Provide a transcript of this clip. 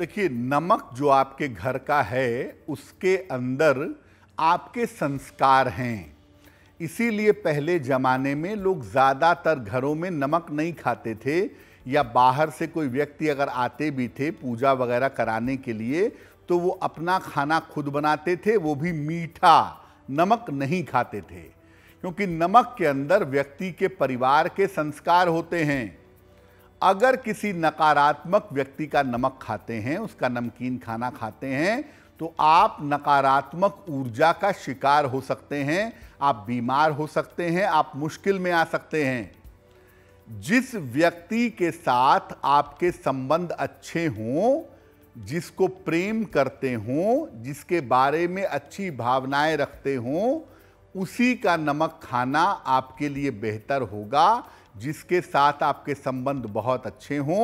देखिए नमक जो आपके घर का है उसके अंदर आपके संस्कार हैं इसीलिए पहले ज़माने में लोग ज़्यादातर घरों में नमक नहीं खाते थे या बाहर से कोई व्यक्ति अगर आते भी थे पूजा वगैरह कराने के लिए तो वो अपना खाना खुद बनाते थे वो भी मीठा नमक नहीं खाते थे क्योंकि नमक के अंदर व्यक्ति के परिवार के संस्कार होते हैं अगर किसी नकारात्मक व्यक्ति का नमक खाते हैं उसका नमकीन खाना खाते हैं तो आप नकारात्मक ऊर्जा का शिकार हो सकते हैं आप बीमार हो सकते हैं आप मुश्किल में आ सकते हैं जिस व्यक्ति के साथ आपके संबंध अच्छे हों जिसको प्रेम करते हों जिसके बारे में अच्छी भावनाएं रखते हों उसी का नमक खाना आपके लिए बेहतर होगा जिसके साथ आपके संबंध बहुत अच्छे हों